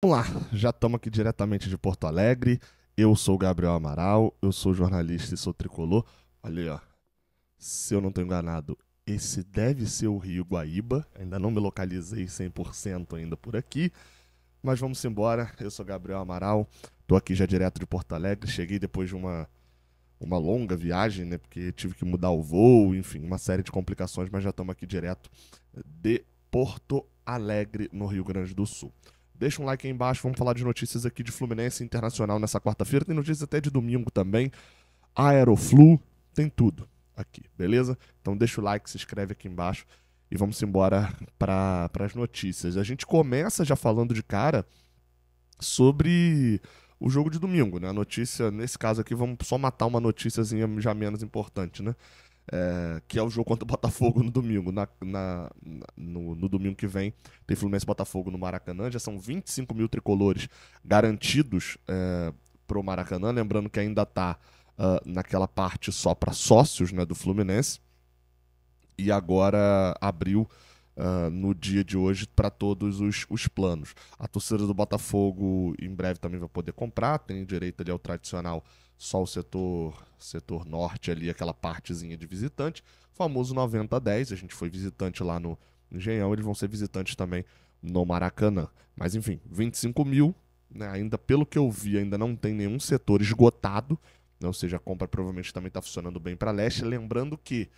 Vamos lá, já estamos aqui diretamente de Porto Alegre. Eu sou o Gabriel Amaral, eu sou jornalista e sou tricolor. Olha aí, ó. Se eu não estou enganado, esse deve ser o Rio Guaíba. Ainda não me localizei 100% ainda por aqui. Mas vamos embora. Eu sou Gabriel Amaral, estou aqui já direto de Porto Alegre. Cheguei depois de uma, uma longa viagem, né? Porque tive que mudar o voo, enfim, uma série de complicações, mas já estamos aqui direto de Porto Alegre, no Rio Grande do Sul. Deixa um like aí embaixo, vamos falar de notícias aqui de Fluminense Internacional nessa quarta-feira. Tem notícias até de domingo também. Aeroflu, tem tudo aqui, beleza? Então deixa o like, se inscreve aqui embaixo e vamos embora para as notícias. A gente começa já falando de cara sobre o jogo de domingo, né? A notícia, nesse caso aqui, vamos só matar uma noticiazinha já menos importante, né? é, que é o jogo contra o Botafogo no domingo. Na, na, no, no, domingo que vem tem Fluminense Botafogo no Maracanã. Já são 25 mil tricolores garantidos é, o Maracanã. Lembrando que ainda está uh, ah, naquela parte só para sócios né, do Fluminense. E agora abriu. Uh, no dia de hoje para todos os, os, planos. A torcida do Botafogo em breve também vai poder comprar, tem direito ali ao tradicional só o setor setor norte ali, aquela partezinha de visitante, famoso 90 a 10, a gente foi visitante lá no Engenhão, eles vão ser visitantes também no Maracanã. Mas enfim, 25 mil, né, ainda pelo que eu vi, ainda não tem nenhum setor esgotado, né, ou seja, a compra provavelmente também está funcionando bem para leste, lembrando que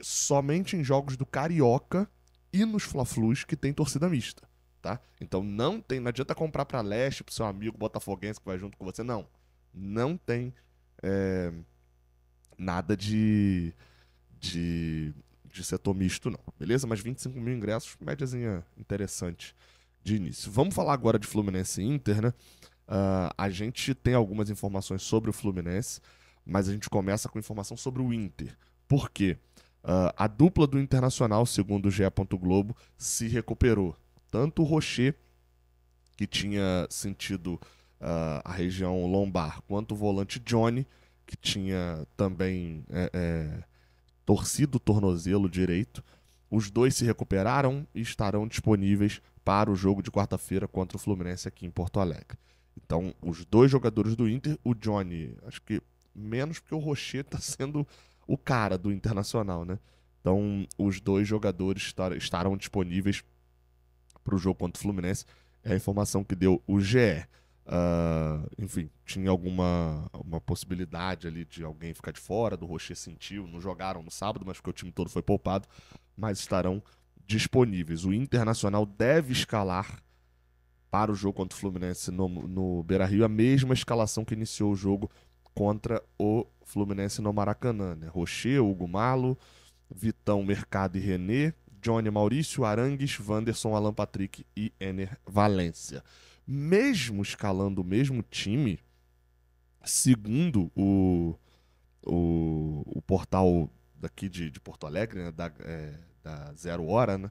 somente em jogos do Carioca e nos Fla-Flus que tem torcida mista, tá? Então não tem, não adianta comprar para leste, pro seu amigo botafoguense que vai junto com você, não não tem é, nada de, de, de setor misto, não. Beleza? Mas 25 mil ingressos, médiazinha interessante de início. Vamos falar agora de Fluminense e Inter, né? Uh, a gente tem algumas informações sobre o Fluminense, mas a gente começa com informação sobre o Inter. Por quê? Uh, a dupla do Internacional, segundo o GE. Globo, se recuperou. Tanto o Rocher, que tinha sentido uh, a região lombar, quanto o volante Johnny, que tinha também é, é, torcido o tornozelo direito. Os dois se recuperaram e estarão disponíveis para o jogo de quarta-feira contra o Fluminense aqui em Porto Alegre. Então, os dois jogadores do Inter, o Johnny, acho que menos porque o Rocher está sendo o cara do Internacional, né? Então, os dois jogadores estarão disponíveis para o jogo contra o Fluminense. É a informação que deu o GE. Ah, enfim, tinha alguma uma possibilidade ali de alguém ficar de fora, do Rocher sentiu, não jogaram no sábado, mas porque o time todo foi poupado, mas estarão disponíveis. O Internacional deve escalar para o jogo contra o Fluminense no, no Beira-Rio a mesma escalação que iniciou o jogo contra o Fluminense no Maracanã, né? Rocher, Hugo Malo, Vitão, Mercado e René, Johnny Maurício, Arangues, Wanderson, Alan Patrick e Ener Valência mesmo escalando o mesmo time, segundo o, o, o portal daqui de, de, Porto Alegre, né, da, é, da Zero Hora, né?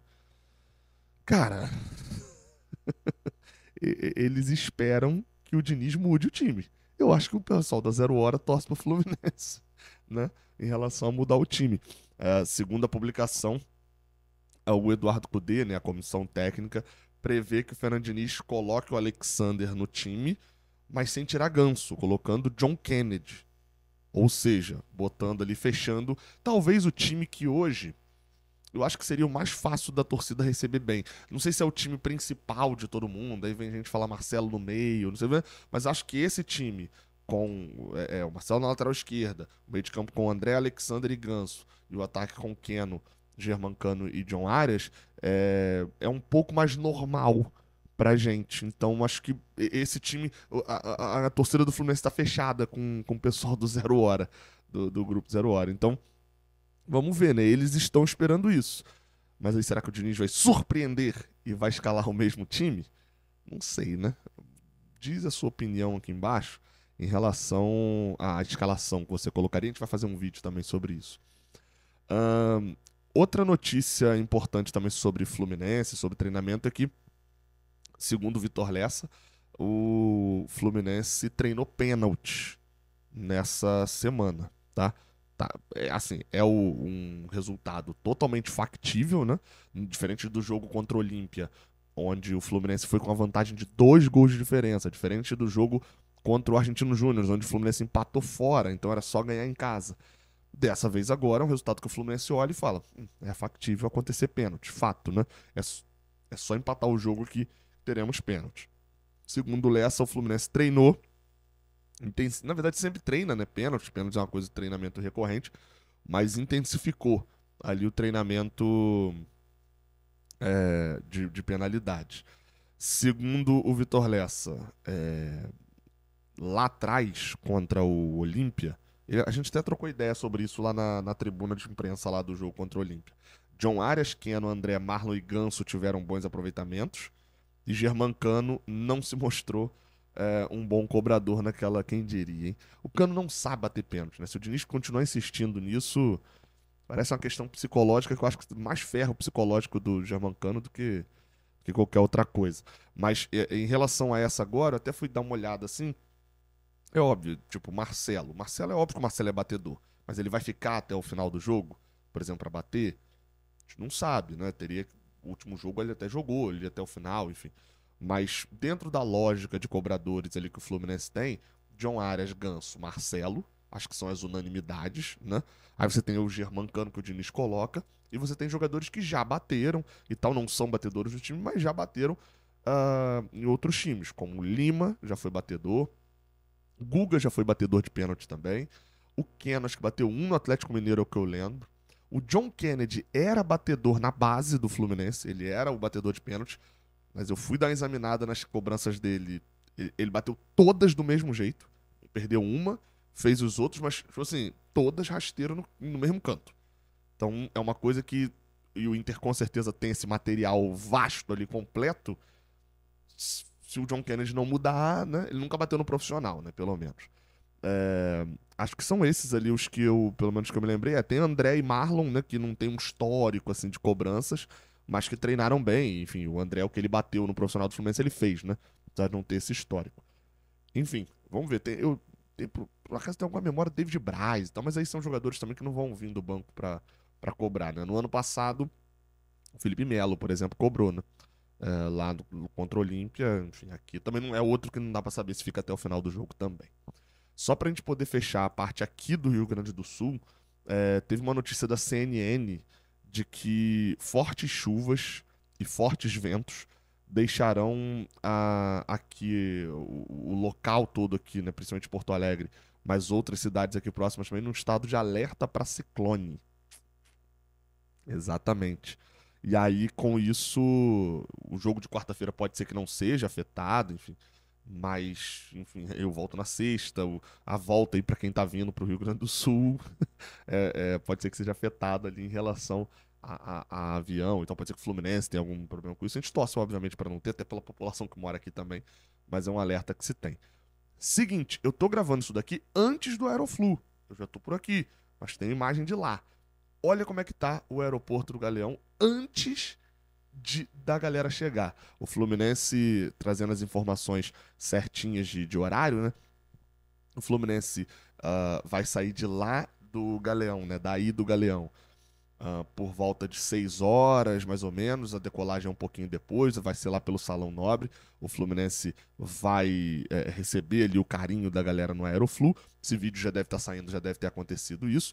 Cara, eles esperam que o Diniz mude o time. Eu acho que o pessoal da Zero Hora torce para o Fluminense, né? Em relação a mudar o time. É, segundo a publicação, é o Eduardo Cudê, né, a comissão técnica, prever que o Fernando coloque o Alexander no time, mas sem tirar ganso, colocando John Kennedy. Ou seja, botando ali, fechando, talvez o time que hoje eu acho que seria o mais fácil da torcida receber bem. Não sei se é o time principal de todo mundo, aí vem gente falar Marcelo no meio, não sei, mas acho que esse time com é, é, o Marcelo na lateral esquerda, o meio de campo com André, Alexander e Ganso, e o ataque com Keno Germancano e John Arias, é, é um pouco mais normal pra gente. Então, acho que esse time, a, a, a torcida do Fluminense está fechada com, com o pessoal do Zero Hora, do, do grupo Zero Hora. Então, vamos ver, né? Eles estão esperando isso. Mas aí será que o Diniz vai surpreender e vai escalar o mesmo time? Não sei, né? Diz a sua opinião aqui embaixo em relação à escalação que você colocaria. A gente vai fazer um vídeo também sobre isso. Um, Outra notícia importante também sobre Fluminense, sobre treinamento, é que, segundo o Vitor Lessa, o Fluminense treinou pênalti nessa semana, tá? Tá, é, assim, é o, um resultado totalmente factível, né? Diferente do jogo contra o Olímpia, onde o Fluminense foi com a vantagem de dois gols de diferença. Diferente do jogo contra o Argentino Júnior, onde o Fluminense empatou fora, então era só ganhar em casa. Dessa vez agora, é um resultado que o Fluminense olha e fala: hum, é factível acontecer pênalti. Fato, né? É, é só empatar o jogo que teremos pênalti. Segundo Lessa, o Fluminense treinou. intens Na verdade, sempre treina, né? Pênalti. Pênalti é uma coisa de treinamento recorrente, mas intensificou ali o treinamento é, de, de penalidades. Segundo o Vitor Lessa, é, lá atrás, contra o Olímpia, a gente até trocou ideia sobre isso lá na, na tribuna de imprensa lá do jogo contra o Olímpia. John Arias, Keno, André, Marlon e Ganso tiveram bons aproveitamentos. E German Cano não se mostrou é, um bom cobrador naquela, quem diria, hein? O Cano não sabe bater pênalti, né? Se o Diniz continuar insistindo nisso, parece uma questão psicológica que eu acho que mais ferro psicológico do Germancano do que, do que qualquer outra coisa. Mas eh, em relação a essa agora, eu até fui dar uma olhada assim. É óbvio, tipo, Marcelo. Marcelo é óbvio que o Marcelo é batedor. Mas ele vai ficar até o final do jogo, por exemplo, para bater? A gente não sabe, né? Teria. O último jogo ele até jogou, ele até o final, enfim. Mas dentro da lógica de cobradores ali que o Fluminense tem, John Arias, Ganso, Marcelo, acho que são as unanimidades, né? Aí você tem o Germancano que o Diniz coloca, e você tem jogadores que já bateram e tal, não são batedores do time, mas já bateram uh, em outros times, como Lima, já foi batedor, Guga já foi batedor de pênalti também. O Ken, acho que bateu um no Atlético Mineiro, é o que eu lembro. O John Kennedy era batedor na base do Fluminense, ele era o batedor de pênalti, mas eu fui dar uma examinada nas cobranças dele. Ele bateu todas do mesmo jeito, perdeu uma, fez os outros, mas, tipo assim, todas rasteiram no, no mesmo canto. Então é uma coisa que. E o Inter com certeza tem esse material vasto ali, completo se o John Kennedy não mudar, né? Ele nunca bateu no profissional, né? Pelo menos. É, acho que são esses ali os que eu, pelo menos que eu me lembrei. É, tem André e Marlon, né? Que não tem um histórico, assim, de cobranças, mas que treinaram bem. Enfim, o André, o que ele bateu no profissional do Fluminense, ele fez, né? Apesar de não ter esse histórico. Enfim, vamos ver. Tem, eu, tem, por, por, acaso tem alguma memória David Braz e tal, mas aí são jogadores também que não vão vir do banco para pra cobrar, né? No ano passado, o Felipe Melo, por exemplo, cobrou, né? Eh, lá no contra o Olímpia. Enfim, aqui também não é outro que não dá para saber se fica até o final do jogo também. Só para a gente poder fechar a parte aqui do Rio Grande do Sul, é, teve uma notícia da CNN de que fortes chuvas e fortes ventos deixarão a, aqui o, o, local todo aqui, né, principalmente Porto Alegre, mas outras cidades aqui próximas também, num estado de alerta para ciclone. Exatamente. E aí, com isso, o jogo de quarta-feira pode ser que não seja afetado, enfim. Mas, enfim, eu volto na sexta. A volta aí para quem tá vindo pro Rio Grande do Sul é, é, pode ser que seja afetada ali em relação a, a, a, avião. Então pode ser que o Fluminense tenha algum problema com isso. A gente torce, obviamente, para não ter, até pela população que mora aqui também. Mas é um alerta que se tem. Seguinte, eu tô gravando isso daqui antes do Aeroflu. Eu já tô por aqui, mas tem imagem de lá. Olha como é que tá o aeroporto do Galeão antes de, da galera chegar. O Fluminense, trazendo as informações certinhas de, de horário, né? O Fluminense uh, vai sair de lá do Galeão, né? Daí do Galeão. Uh, por volta de 6 horas, mais ou menos. A decolagem é um pouquinho depois, vai ser lá pelo Salão Nobre. O Fluminense vai é, receber ali o carinho da galera no Aeroflu. Esse vídeo já deve estar tá saindo, já deve ter acontecido isso.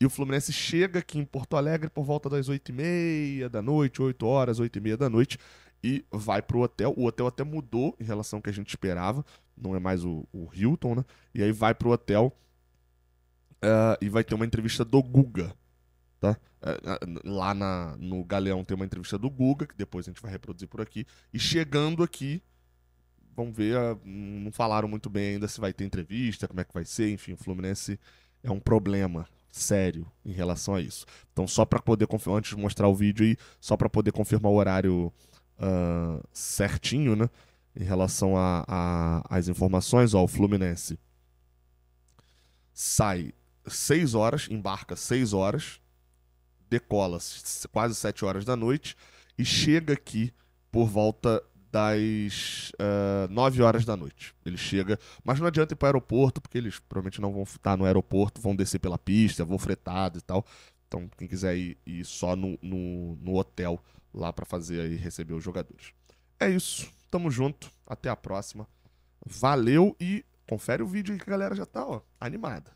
E o Fluminense chega aqui em Porto Alegre por volta das 8h30 da noite, 8 horas, 8h30 da noite, e vai pro hotel. O hotel até mudou em relação ao que a gente esperava, não é mais o, o Hilton, né? E aí vai pro hotel uh, e vai ter uma entrevista do Guga, tá? Ah, ah, lá na, no Galeão tem uma entrevista do Guga, que depois a gente vai reproduzir por aqui. E chegando aqui, vamos ver, não falaram muito bem ainda se vai ter entrevista, como é que vai ser, enfim, o Fluminense é um problema sério em relação a isso. Então, só para poder confirmar, antes de mostrar o vídeo aí, só para poder confirmar o horário uh, certinho, né? Em relação às informações, ó, o Fluminense sai 6 horas, embarca 6 horas, decola quase 7 horas da noite e chega aqui por volta das uh, eh, 9 horas da noite. Ele chega, mas não adianta ir para o aeroporto, porque eles provavelmente não vão estar tá no aeroporto, vão descer pela pista, vão fretado e tal. Então, quem quiser ir, ir só no, no, no, hotel lá para fazer e receber os jogadores. É isso. Tamo junto. Até a próxima. Valeu e confere o vídeo aí que a galera já tá ó, animada.